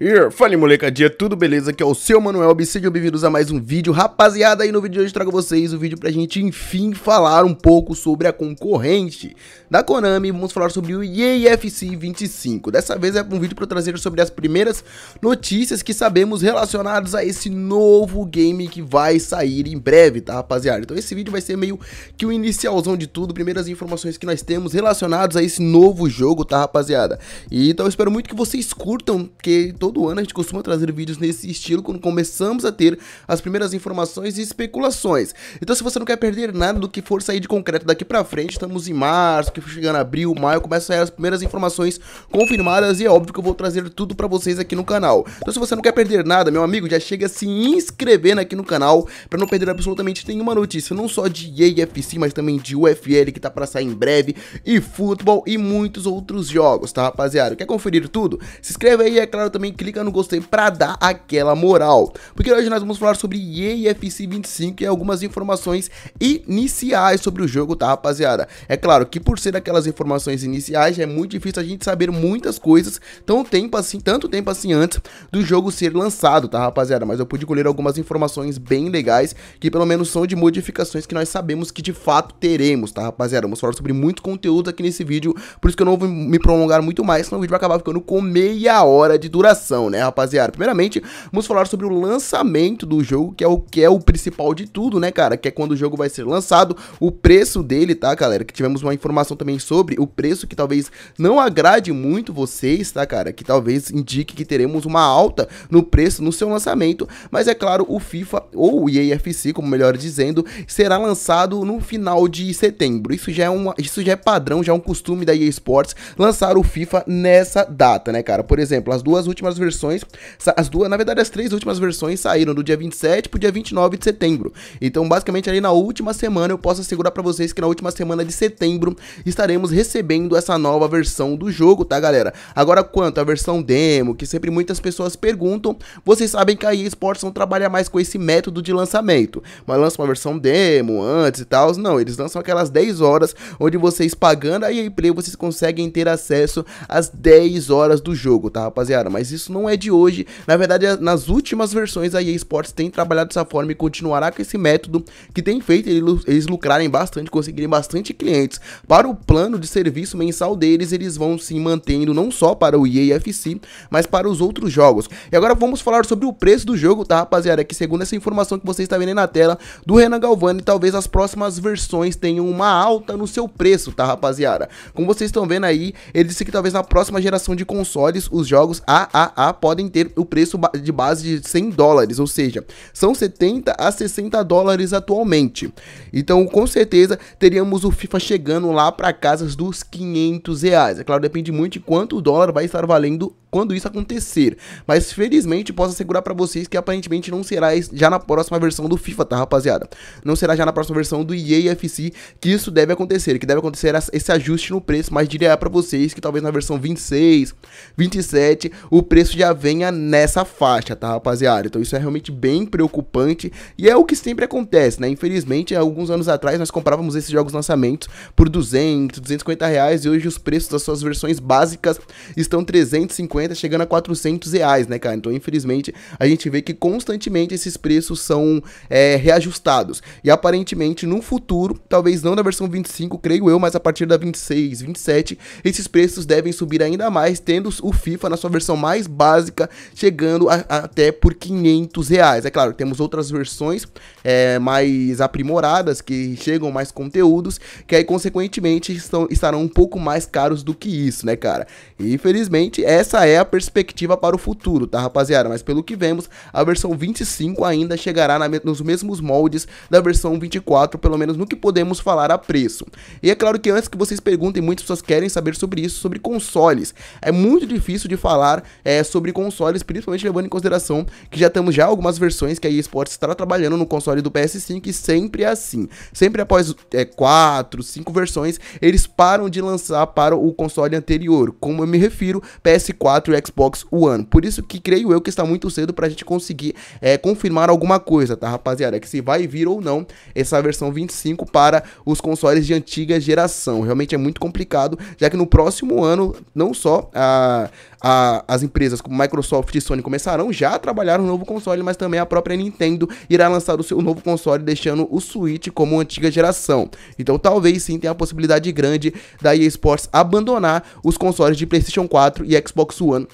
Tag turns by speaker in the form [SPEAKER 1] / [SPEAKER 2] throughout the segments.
[SPEAKER 1] Yeah. Fala molecadinha, tudo beleza? Aqui é o seu Manuel, sejam bem-vindos a mais um vídeo. Rapaziada, aí no vídeo de hoje trago vocês o um vídeo pra gente enfim falar um pouco sobre a concorrente da Konami. Vamos falar sobre o EAFC 25. Dessa vez é um vídeo pra eu trazer sobre as primeiras notícias que sabemos relacionadas a esse novo game que vai sair em breve, tá rapaziada? Então esse vídeo vai ser meio que o inicialzão de tudo, primeiras informações que nós temos relacionadas a esse novo jogo, tá rapaziada? E, então eu espero muito que vocês curtam, porque todo ano a gente costuma trazer vídeos nesse estilo quando começamos a ter as primeiras informações e especulações. Então se você não quer perder nada do que for sair de concreto daqui pra frente, estamos em março, que chegando abril, maio, começa a sair as primeiras informações confirmadas e é óbvio que eu vou trazer tudo pra vocês aqui no canal. Então se você não quer perder nada, meu amigo, já chega se inscrevendo aqui no canal pra não perder absolutamente nenhuma notícia, não só de EAFC, mas também de UFL que tá pra sair em breve, e futebol e muitos outros jogos, tá rapaziada? Quer conferir tudo? Se inscreve aí, é claro também clica no gostei pra dar aquela moral. Porque hoje nós vamos falar sobre EAFC 25 e algumas informações iniciais sobre o jogo, tá rapaziada? É claro que por ser aquelas informações iniciais é muito difícil a gente saber muitas coisas tão tempo assim, tanto tempo assim antes do jogo ser lançado, tá rapaziada? Mas eu pude colher algumas informações bem legais que pelo menos são de modificações que nós sabemos que de fato teremos, tá rapaziada? Vamos falar sobre muito conteúdo aqui nesse vídeo, por isso que eu não vou me prolongar muito mais, senão o vídeo vai acabar ficando com meia hora de duração né, rapaziada? Primeiramente, vamos falar sobre o lançamento do jogo, que é o que é o principal de tudo, né, cara? Que é quando o jogo vai ser lançado, o preço dele, tá, galera? Que tivemos uma informação também sobre o preço que talvez não agrade muito vocês, tá, cara? Que talvez indique que teremos uma alta no preço no seu lançamento, mas é claro, o FIFA ou o EAFC, como melhor dizendo, será lançado no final de setembro. Isso já é um isso já é padrão, já é um costume da EA Sports lançar o FIFA nessa data, né, cara? Por exemplo, as duas últimas últimas versões, as duas, na verdade, as três últimas versões saíram do dia 27 pro dia 29 de setembro. Então, basicamente, ali na última semana, eu posso assegurar para vocês que na última semana de setembro estaremos recebendo essa nova versão do jogo, tá, galera? Agora, quanto à versão demo, que sempre muitas pessoas perguntam, vocês sabem que a EA Sports não trabalha mais com esse método de lançamento. Mas lança uma versão demo antes e tal. Não, eles lançam aquelas 10 horas onde vocês pagando a EA Play, vocês conseguem ter acesso às 10 horas do jogo, tá, rapaziada? Mas isso isso não é de hoje. Na verdade, é, nas últimas versões a EA Sports tem trabalhado dessa forma e continuará com esse método que tem feito eles lucrarem bastante, conseguirem bastante clientes. Para o plano de serviço mensal deles, eles vão se mantendo não só para o EA FC, mas para os outros jogos. E agora vamos falar sobre o preço do jogo, tá, rapaziada? Que segundo essa informação que você está vendo aí na tela do Renan Galvani, talvez as próximas versões tenham uma alta no seu preço, tá, rapaziada? Como vocês estão vendo aí, ele disse que talvez na próxima geração de consoles, os jogos AAA AA podem ter o preço de base de 100 dólares, ou seja, são 70 a 60 dólares atualmente. Então, com certeza, teríamos o FIFA chegando lá para casas dos 500 reais. É claro, depende muito de quanto o dólar vai estar valendo quando isso acontecer. Mas felizmente posso assegurar para vocês que aparentemente não será já na próxima versão do FIFA, tá, rapaziada? Não será já na próxima versão do EA FC que isso deve acontecer, que deve acontecer esse ajuste no preço, mas diria para vocês que talvez na versão 26, 27, o preço preço já venha nessa faixa, tá, rapaziada? Então isso é realmente bem preocupante e é o que sempre acontece, né? Infelizmente, alguns anos atrás nós comprávamos esses jogos lançamentos por 200, 250 reais e hoje os preços das suas versões básicas estão 350, chegando a 400 reais, né, cara? Então, infelizmente, a gente vê que constantemente esses preços são é, reajustados e aparentemente no futuro, talvez não na versão 25, creio eu, mas a partir da 26, 27, esses preços devem subir ainda mais, tendo o FIFA na sua versão mais mais básica, chegando a, a, até por 500 reais. É claro, temos outras versões é, mais aprimoradas, que chegam mais conteúdos, que aí, consequentemente, estão, estarão um pouco mais caros do que isso, né, cara? E, infelizmente, essa é a perspectiva para o futuro, tá, rapaziada? Mas pelo que vemos, a versão 25 ainda chegará na, nos mesmos moldes da versão 24, pelo menos no que podemos falar a preço. E é claro que antes que vocês perguntem, muitas pessoas querem saber sobre isso, sobre consoles. É muito difícil de falar é, é, sobre consoles, principalmente levando em consideração que já temos já algumas versões que a eSports está trabalhando no console do PS5 e sempre é assim. Sempre após é, 4, 5 versões, eles param de lançar para o console anterior, como eu me refiro, PS4 e Xbox One. Por isso que creio eu que está muito cedo para a gente conseguir é, confirmar alguma coisa, tá rapaziada? Que se vai vir ou não essa versão 25 para os consoles de antiga geração. Realmente é muito complicado, já que no próximo ano, não só a, a, as empresas empresas como Microsoft e Sony começarão já a trabalhar um novo console, mas também a própria Nintendo irá lançar o seu novo console, deixando o Switch como antiga geração. Então talvez sim tenha a possibilidade grande da EA Sports abandonar os consoles de PlayStation 4 e Xbox One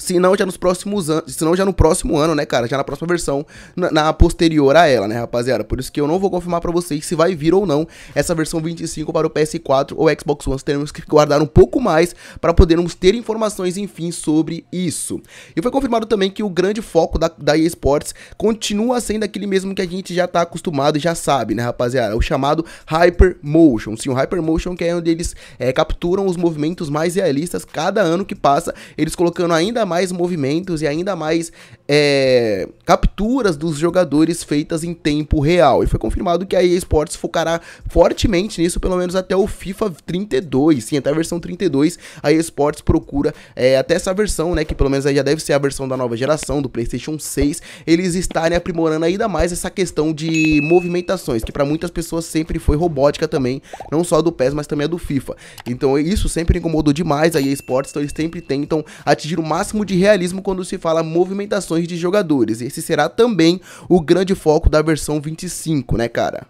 [SPEAKER 1] se não, já nos próximos anos. Se não, já no próximo ano, né, cara? Já na próxima versão, na, na, posterior a ela, né, rapaziada? Por isso que eu não vou confirmar para vocês se vai vir ou não essa versão 25 para o PS4 ou Xbox One. Teremos que guardar um pouco mais para podermos ter informações, enfim, sobre isso. E foi confirmado também que o grande foco da, da EA Sports continua sendo aquele mesmo que a gente já tá acostumado e já sabe, né, rapaziada? O chamado Hypermotion. Sim, o Hypermotion que é onde eles é, capturam os movimentos mais realistas cada ano que passa, eles colocando ainda mais movimentos e ainda mais é, capturas dos jogadores feitas em tempo real. E foi confirmado que a EA Sports focará fortemente nisso, pelo menos até o FIFA 32. Sim, até a versão 32, a EA Sports procura é, até essa versão, né? Que pelo menos já deve ser a versão da nova geração, do PlayStation 6. Eles estarem aprimorando ainda mais essa questão de movimentações, que para muitas pessoas sempre foi robótica também, não só do PES, mas também a do FIFA. Então isso sempre incomodou demais a EA Sports, então eles sempre tentam atingir o máximo máximo de realismo quando se fala movimentações de jogadores. Esse será também o grande foco da versão 25, né, cara?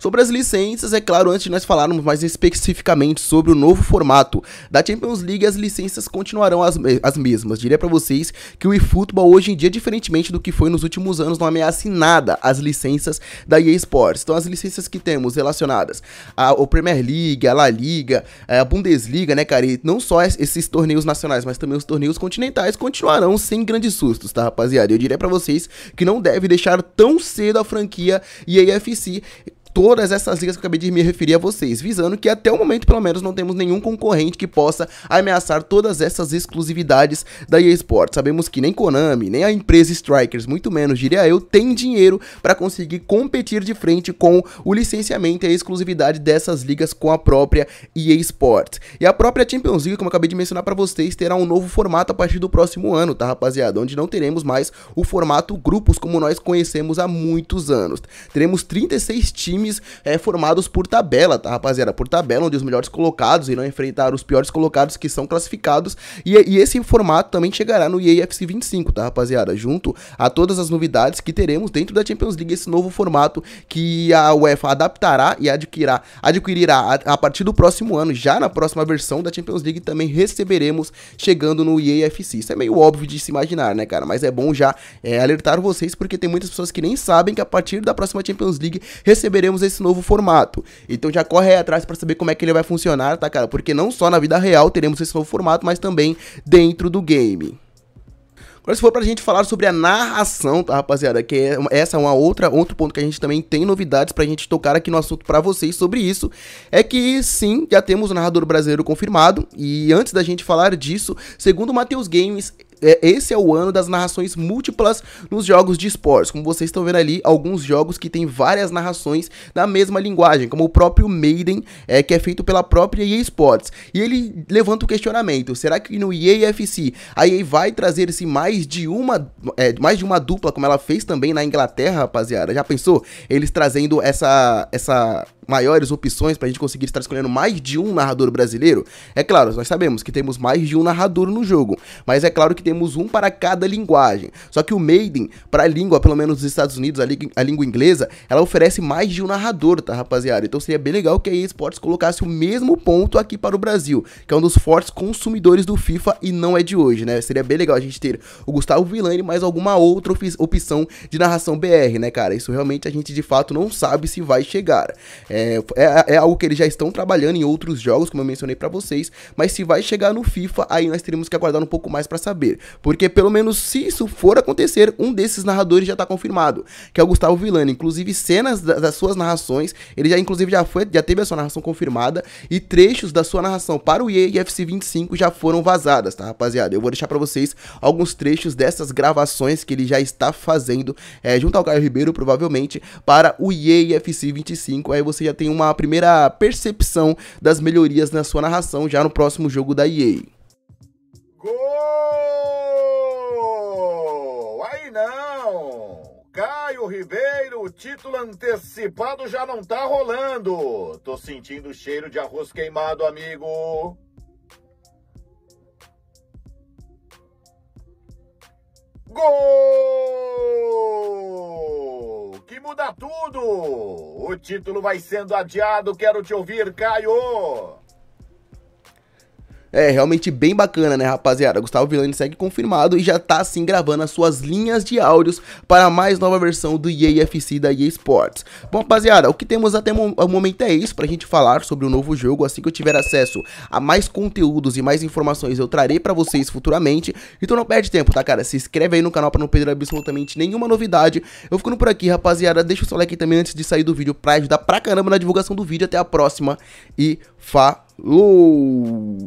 [SPEAKER 1] Sobre as licenças, é claro, antes de nós falarmos mais especificamente sobre o novo formato da Champions League, as licenças continuarão as, as mesmas. Diria para vocês que o eFootball hoje em dia, é diferentemente do que foi nos últimos anos, não ameaça em nada as licenças da EA Sports. Então as licenças que temos relacionadas ao Premier League, à La Liga, é, à Bundesliga, né, cara? E não só esses torneios nacionais, mas também os torneios continentais continuarão sem grandes sustos, tá, rapaziada? Eu diria para vocês que não deve deixar tão cedo a franquia EAFC todas essas ligas que eu acabei de me referir a vocês, visando que até o momento, pelo menos, não temos nenhum concorrente que possa ameaçar todas essas exclusividades da EA Sports. Sabemos que nem Konami, nem a empresa Strikers, muito menos, diria eu, tem dinheiro para conseguir competir de frente com o licenciamento e a exclusividade dessas ligas com a própria EA Sports. E a própria Champions League, como eu acabei de mencionar para vocês, terá um novo formato a partir do próximo ano, tá, rapaziada? Onde não teremos mais o formato grupos como nós conhecemos há muitos anos. Teremos 36 times times é, formados por tabela, tá, rapaziada? Por tabela, onde os melhores colocados irão enfrentar os piores colocados que são classificados. E, e esse formato também chegará no EAFC 25, tá, rapaziada? Junto a todas as novidades que teremos dentro da Champions League, esse novo formato que a UEFA adaptará e adquirirá, adquirirá a, a partir do próximo ano, já na próxima versão da Champions League, também receberemos chegando no EAFC. Isso é meio óbvio de se imaginar, né, cara? Mas é bom já é, alertar vocês, porque tem muitas pessoas que nem sabem que a partir da próxima Champions League receberemos teremos esse novo formato. Então já corre aí atrás para saber como é que ele vai funcionar, tá, cara? Porque não só na vida real teremos esse novo formato, mas também dentro do game. Agora, se for pra gente falar sobre a narração, tá, rapaziada? Que é, essa é uma outra, outro ponto que a gente também tem novidades pra gente tocar aqui no assunto pra vocês sobre isso. É que sim, já temos o narrador brasileiro confirmado. E antes da gente falar disso, segundo o Matheus Games, é, esse é o ano das narrações múltiplas nos jogos de esportes. Como vocês estão vendo ali, alguns jogos que tem várias narrações na mesma linguagem, como o próprio Maiden, é, que é feito pela própria EA Sports. E ele levanta o questionamento: será que no EA FC a EA vai trazer se mais de uma é, mais de uma dupla, como ela fez também na Inglaterra, rapaziada? Já pensou? Eles trazendo essa essa maiores opções para a gente conseguir estar escolhendo mais de um narrador brasileiro? É claro, nós sabemos que temos mais de um narrador no jogo, mas é claro que temos um para cada linguagem. Só que o Maiden, para a língua, pelo menos dos Estados Unidos, a, língua, a língua inglesa, ela oferece mais de um narrador, tá, rapaziada? Então seria bem legal que a EA Sports colocasse o mesmo ponto aqui para o Brasil, que é um dos fortes consumidores do FIFA e não é de hoje, né? Seria bem legal a gente ter o Gustavo Villani mais alguma outra opção de narração BR, né, cara? Isso realmente a gente de fato não sabe se vai chegar. É, é, é, é, algo que eles já estão trabalhando em outros jogos, como eu mencionei para vocês, mas se vai chegar no FIFA, aí nós teremos que aguardar um pouco mais para saber, porque pelo menos se isso for acontecer, um desses narradores já tá confirmado, que é o Gustavo Villani, inclusive cenas da, das suas narrações, ele já inclusive já foi, já teve a sua narração confirmada e trechos da sua narração para o EA e FC 25 já foram vazadas, tá, rapaziada? Eu vou deixar para vocês alguns trechos dessas gravações que ele já está fazendo é, junto ao Caio Ribeiro, provavelmente, para o EA e FC 25, aí você você já tem uma primeira percepção das melhorias na sua narração já no próximo jogo da EA. Gol! Aí não! Caio Ribeiro, o título antecipado já não tá rolando. Tô sentindo o cheiro de arroz queimado, amigo. Gol! muda tudo. O título vai sendo adiado. Quero te ouvir, Caio. É realmente bem bacana, né, rapaziada? Gustavo Villani segue confirmado e já tá assim gravando as suas linhas de áudios para a mais nova versão do EAFC da EA Sports. Bom, rapaziada, o que temos até o momento é isso pra gente falar sobre o novo jogo. Assim que eu tiver acesso a mais conteúdos e mais informações, eu trarei para vocês futuramente. Então não perde tempo, tá, cara? Se inscreve aí no canal para não perder absolutamente nenhuma novidade. Eu ficando por aqui, rapaziada. Deixa o seu like também antes de sair do vídeo pra ajudar pra caramba na divulgação do vídeo. Até a próxima e falou! Ooh.